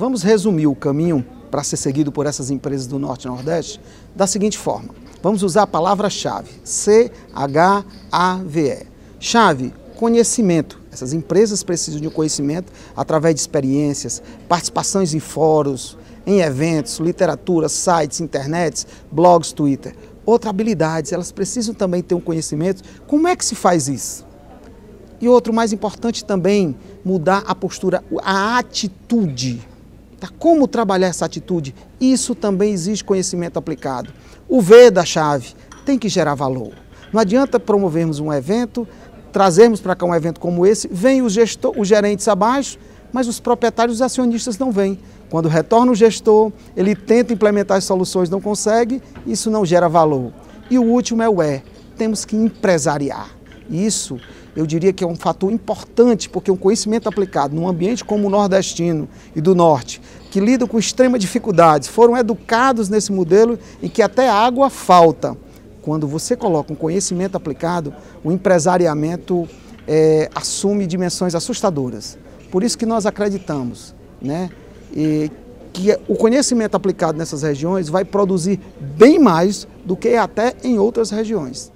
Vamos resumir o caminho para ser seguido por essas empresas do Norte e Nordeste da seguinte forma. Vamos usar a palavra-chave, C-H-A-V-E. Chave, conhecimento. Essas empresas precisam de conhecimento através de experiências, participações em fóruns, em eventos, literatura, sites, internet, blogs, Twitter. Outra habilidades, elas precisam também ter um conhecimento. Como é que se faz isso? E outro mais importante também, mudar a postura, a atitude Tá? Como trabalhar essa atitude? Isso também exige conhecimento aplicado. O V da chave tem que gerar valor. Não adianta promovermos um evento, trazermos para cá um evento como esse, vem os, gestor, os gerentes abaixo, mas os proprietários e os acionistas não vêm. Quando retorna o gestor, ele tenta implementar as soluções, não consegue, isso não gera valor. E o último é o E, temos que empresariar. Isso eu diria que é um fator importante, porque um conhecimento aplicado num ambiente como o nordestino e do norte, que lidam com extrema dificuldade, foram educados nesse modelo em que até água falta. Quando você coloca um conhecimento aplicado, o empresariamento é, assume dimensões assustadoras. Por isso que nós acreditamos né, e que o conhecimento aplicado nessas regiões vai produzir bem mais do que até em outras regiões.